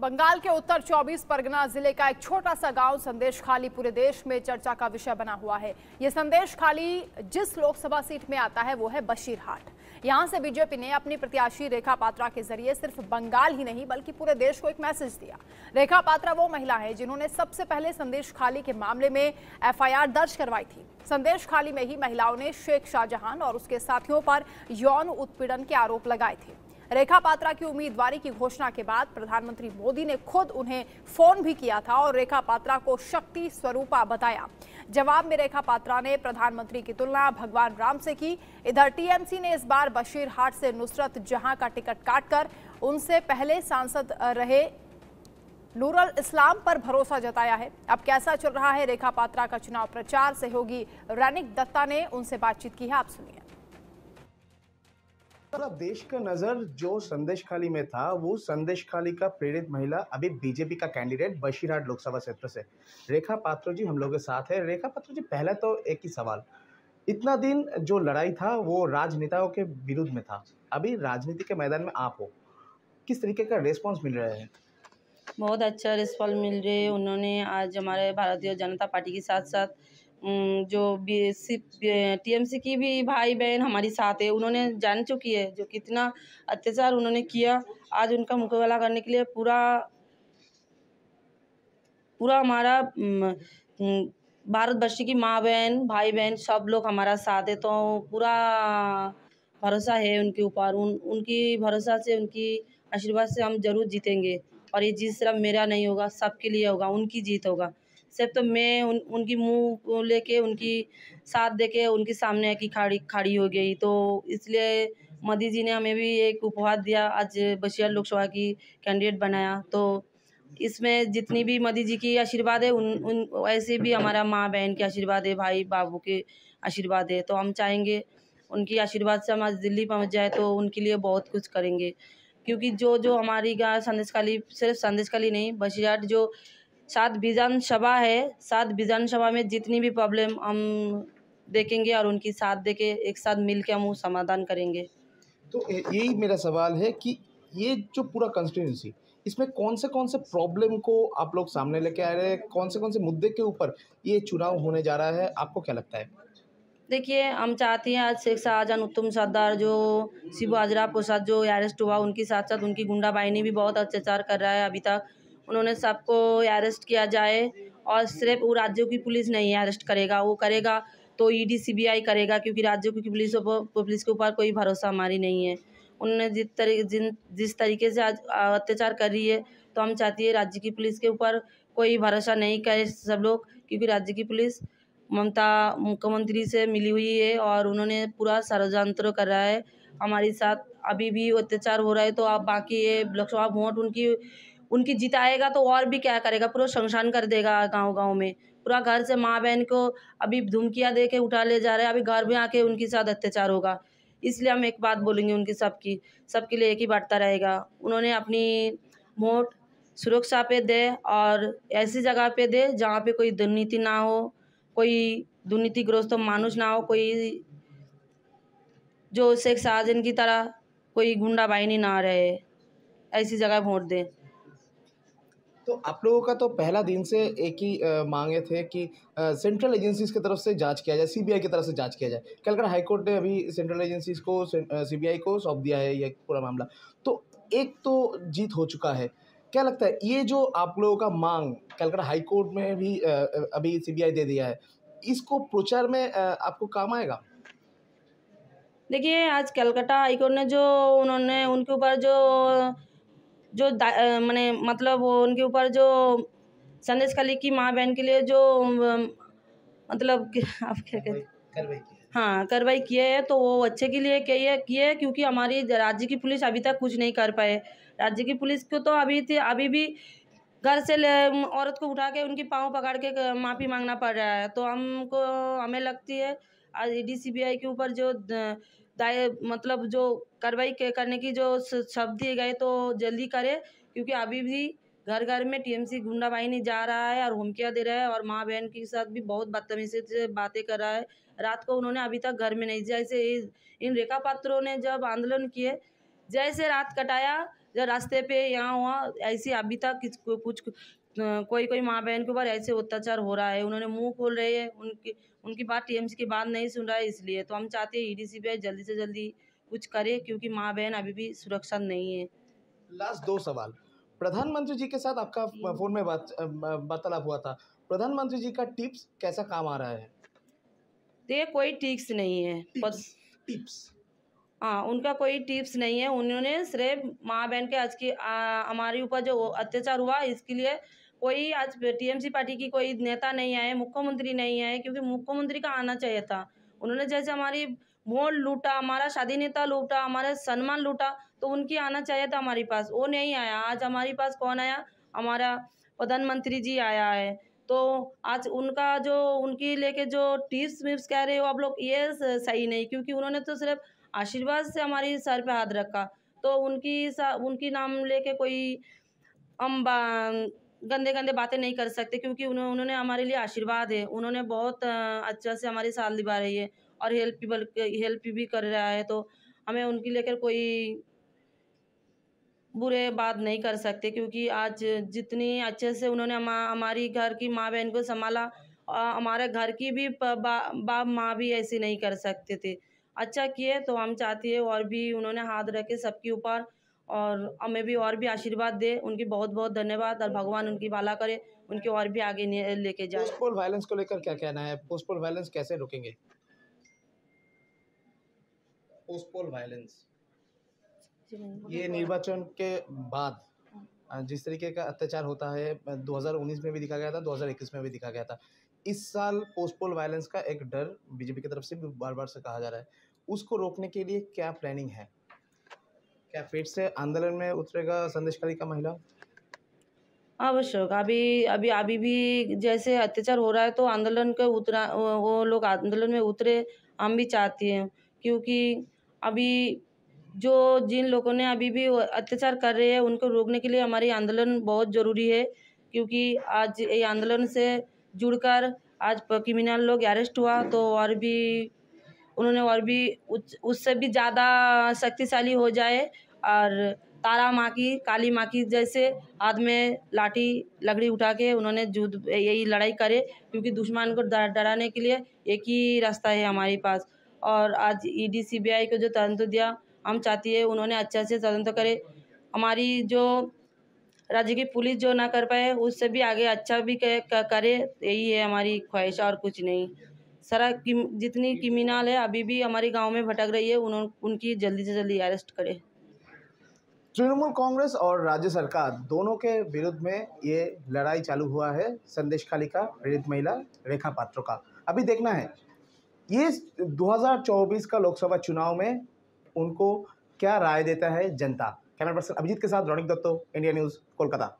बंगाल के उत्तर 24 परगना जिले का एक छोटा सा गांव संदेश खाली पूरे देश में चर्चा का विषय बना हुआ है ये संदेश खाली जिस लोकसभा सीट में आता है वो है बशीरहाट यहां से बीजेपी ने अपनी प्रत्याशी रेखा पात्रा के जरिए सिर्फ बंगाल ही नहीं बल्कि पूरे देश को एक मैसेज दिया रेखा पात्रा वो महिला है जिन्होंने सबसे पहले संदेश खाली के मामले में एफ दर्ज करवाई थी संदेश खाली में ही महिलाओं ने शेख शाहजहां और उसके साथियों पर यौन उत्पीड़न के आरोप लगाए थे रेखा पात्रा की उम्मीदवारी की घोषणा के बाद प्रधानमंत्री मोदी ने खुद उन्हें फोन भी किया था और रेखा पात्रा को शक्ति स्वरूपा बताया जवाब में रेखा पात्रा ने प्रधानमंत्री की तुलना भगवान राम से की इधर टीएमसी ने इस बार बशीरहाट से नुसरत जहां का टिकट काटकर उनसे पहले सांसद रहे नूरल इस्लाम पर भरोसा जताया है अब कैसा चल रहा है रेखा पात्रा का चुनाव प्रचार सहयोगी रैनिक दत्ता ने उनसे बातचीत की है आप सुनिए सारा देश का नज़र जो संदेश खाली में था वो संदेश खाली का प्रेरित महिला अभी बीजेपी का कैंडिडेट बशीरहाट लोकसभा क्षेत्र से रेखा पात्र जी हम लोग के साथ है रेखा पात्र जी पहले तो एक ही सवाल इतना दिन जो लड़ाई था वो राजनेताओं के विरुद्ध में था अभी राजनीति के मैदान में आप हो किस तरीके का रिस्पॉन्स मिल रहा है बहुत अच्छा रिस्पॉन्स मिल रहे उन्होंने आज हमारे भारतीय जनता पार्टी के साथ साथ जो बी सी टीएमसी की भी भाई बहन हमारी साथ है उन्होंने जान चुकी है जो कितना अत्याचार उन्होंने किया आज उनका मुकाबला करने के लिए पूरा पूरा हमारा भारतवर्ष की माँ बहन भाई बहन सब लोग हमारा साथ है तो पूरा भरोसा है उनके ऊपर उन उनकी भरोसा से उनकी आशीर्वाद से हम जरूर जीतेंगे और ये जीत सिर्फ मेरा नहीं होगा सबके लिए होगा उनकी जीत होगा सिर्फ तो मैं उन उनकी मुँह को लेके उनकी साथ देके उनके सामने की खाड़ी खाड़ी हो गई तो इसलिए मोदी जी ने हमें भी एक उपहार दिया आज बशिया लोकसभा की कैंडिडेट बनाया तो इसमें जितनी भी मोदी जी की आशीर्वाद है उन उन ऐसे भी हमारा माँ बहन के आशीर्वाद है भाई बाबू के आशीर्वाद है तो हम चाहेंगे उनकी आशीर्वाद से हम आज दिल्ली पहुँच जाए तो उनके लिए बहुत कुछ करेंगे क्योंकि जो जो हमारी गाँव संदेशकाली सिर्फ संदेशकाली नहीं बशियाट जो सात विधानसभा है सात विधानसभा में जितनी भी प्रॉब्लम हम देखेंगे और उनकी साथ दे के एक साथ मिल के हम समाधान करेंगे तो यही मेरा सवाल है कि ये जो पूरा कंस्टिट्यूंसी इसमें कौन से कौन से प्रॉब्लम को आप लोग सामने लेके आ रहे हैं कौन से कौन से मुद्दे के ऊपर ये चुनाव होने जा रहा है आपको क्या लगता है देखिए हम चाहते हैं आज शेख शाहजहान उत्तम सरदार जो शिव हाजरा प्रसाद जो अरेस्ट हुआ उनके साथ साथ उनकी गुंडा बाहिनी भी बहुत अत्याचार कर रहा है अभी तक उन्होंने सबको अरेस्ट किया जाए और सिर्फ वो राज्यों की पुलिस नहीं अरेस्ट करेगा वो करेगा तो ईडी e सीबीआई करेगा क्योंकि राज्यों की पुलिस पुलिस के ऊपर कोई भरोसा हमारी नहीं है उन्होंने जिस तरीके जिन जिस तरीके से आज अत्याचार कर रही है तो हम चाहती है राज्य की पुलिस के ऊपर कोई भरोसा नहीं करे सब लोग क्योंकि राज्य की पुलिस ममता मुख्यमंत्री से मिली हुई है और उन्होंने पूरा षडयंत्र कर रहा है हमारे साथ अभी भी अत्याचार हो रहा है तो आप बाकी ये लोकसभा वोट उनकी उनकी जिताएगा तो और भी क्या करेगा पूरा शमशान कर देगा गाँव गाँव में पूरा घर से माँ बहन को अभी धमकियाँ दे के उठा ले जा रहे हैं अभी घर में आके उनके साथ अत्याचार होगा इसलिए हम एक बात बोलेंगे उनकी सबकी सबके लिए एक ही बढ़ता रहेगा उन्होंने अपनी वोट सुरक्षा पे दे और ऐसी जगह पे दे जहाँ पे कोई दुर्नीति ना हो कोई दुर्नीतिग्रस्त मानुष ना हो कोई जो शेख शाहजन की तरह कोई गुंडा बाइनी ना रहे ऐसी जगह वोट दें तो आप लोगों का तो पहला दिन से एक ही मांगे थे कि सेंट्रल एजेंसीज की तरफ से जांच किया जाए सीबीआई की तरफ से जांच किया जाए कलकत्ता हाईकोर्ट ने अभी सेंट्रल एजेंसीज को सीबीआई को सौंप दिया है यह पूरा मामला तो एक तो जीत हो चुका है क्या लगता है ये जो आप लोगों का मांग कलकत्ता हाईकोर्ट में भी अभी सीबीआई दे दिया है इसको प्रचार में आपको काम आएगा देखिए आज कलकत्ता हाईकोर्ट ने जो उन्होंने उनके ऊपर जो जो मैंने मतलब उनके ऊपर जो संदेश खाली की माँ बहन के लिए जो मतलब आप क्या कहते हाँ कार्रवाई किए है तो वो अच्छे के लिए किए किए क्योंकि हमारी राज्य की पुलिस अभी तक कुछ नहीं कर पाए राज्य की पुलिस को तो अभी थी अभी भी घर से औरत को उठा के उनकी पाँव पकड़ के माफ़ी मांगना पड़ रहा है तो हमको हमें लगती है आज डी सी बी आई के ऊपर जो द, दाय मतलब जो कार्रवाई करने की जो शब्द दिए गए तो जल्दी करें क्योंकि अभी भी घर घर में टीएमसी गुंडा वाहिनी जा रहा है और हुमकिया दे रहा है और माँ बहन के साथ भी बहुत बदतमीजी से बातें कर रहा है रात को उन्होंने अभी तक घर में नहीं जैसे इन रेखा पात्रों ने जब आंदोलन किए जैसे रात कटाया जब रास्ते पे यहाँ वहाँ ऐसी अभी तक कुछ कोई कोई माँ बहन के ऊपर ऐसे अत्याचार हो रहा है उन्होंने मुंह खोल रहे हैं उनकी उनकी बात टीएमसी की बात नहीं सुन रहा है इसलिए तो हम चाहते हैं ईडीसी पे जल्दी से जल्दी कुछ करे क्योंकि माँ बहन अभी भी सुरक्षा नहीं है लास्ट दो सवाल प्रधानमंत्री जी के साथ आपका फोन में बात वार्तालाप हुआ था प्रधानमंत्री जी का टिप्स कैसा काम आ रहा है ये कोई टिप्स नहीं है टिप्स हाँ उनका कोई टिप्स नहीं है उन्होंने सिर्फ माँ बहन के आज की हमारे ऊपर जो अत्याचार हुआ इसके लिए कोई आज टीएमसी पार्टी की कोई नेता नहीं आए मुख्यमंत्री नहीं आए क्योंकि मुख्यमंत्री का आना चाहिए था उन्होंने जैसे हमारी वोट लूटा हमारा शादी नेता लूटा हमारा सम्मान लूटा तो उनकी आना चाहिए था हमारे पास वो नहीं आया आज हमारे पास कौन आया हमारा प्रधानमंत्री जी आया है तो आज उनका जो उनकी लेके जो टिप्स विप्स कह रहे हो आप लोग ये सही नहीं क्योंकि उन्होंने तो सिर्फ आशीर्वाद से हमारी सर पे हाथ रखा तो उनकी सा उनकी नाम लेके कोई अम्बा गंदे गंदे बातें नहीं कर सकते क्योंकि उन्हों, उन्होंने हमारे लिए आशीर्वाद है उन्होंने बहुत अच्छा से हमारी साथ निभा रही है और हेल्प भी हेल्प भी कर रहा है तो हमें उनकी लेकर कोई बुरे बात नहीं कर सकते क्योंकि आज जितनी अच्छे से उन्होंने हमारी घर की माँ बहन को संभाला हमारे घर की भी बाप माँ भी ऐसी नहीं कर सकते थे अच्छा किए तो हम चाहती है और भी उन्होंने हाथ रखे सबके ऊपर और हमें भी और भी आशीर्वाद दे उनकी बहुत बहुत धन्यवाद और भगवान उनकी बाला करे उनके और भी आगे लेके जाए पोस्टपोल वायलेंस को लेकर क्या कहना है पोस्टपोल वायलेंस कैसे रोकेंगे पोस्टपोल वायलेंस ये निर्वाचन के बाद हाँ। जिस तरीके का अत्याचार होता है 2019 में भी दिखा गया था 2021 में भी दिखा गया था इस साल पोस्टपोल वायलेंस का एक डर बीजेपी की तरफ से भी बार बार से कहा जा रहा है उसको रोकने के लिए क्या प्लानिंग है क्या फिर से आंदोलन में उतरेगा संदेशकारी का महिला आवश्यक अभी अभी अभी भी जैसे अत्याचार हो रहा है तो आंदोलन के उतरा वो लोग आंदोलन में उतरे हम भी चाहते हैं क्योंकि अभी जो जिन लोगों ने अभी भी अत्याचार कर रहे हैं उनको रोकने के लिए हमारी आंदोलन बहुत ज़रूरी है क्योंकि आज ये आंदोलन से जुड़कर आज क्रिमिनल लोग अरेस्ट हुआ तो और भी उन्होंने और भी उस उससे भी ज़्यादा शक्तिशाली हो जाए और तारा माँ की काली माँ की जैसे हाथ में लाठी लकड़ी उठा के उन्होंने युद्ध यही लड़ाई करे क्योंकि दुश्मन को डराने के लिए एक ही रास्ता है हमारे पास और आज ईडी e सीबीआई को जो तदंत दिया हम चाहती है उन्होंने अच्छे से तदंत करे हमारी जो राज्य की पुलिस जो ना कर पाए उससे भी आगे अच्छा भी करे यही है हमारी ख्वाहिश और कुछ नहीं सरा किम जितनी क्रिमिनल है अभी भी हमारे गांव में भटक रही है उन्होंने उनकी जल्दी से जल्दी अरेस्ट करे तृणमूल कांग्रेस और राज्य सरकार दोनों के विरुद्ध में ये लड़ाई चालू हुआ है संदेश खाली का पीड़ित महिला रेखा पात्रो का अभी देखना है ये 2024 का लोकसभा चुनाव में उनको क्या राय देता है जनता कैमरा पर्सन अभिजीत के साथ रौनिक दत्तो इंडिया न्यूज़ कोलकाता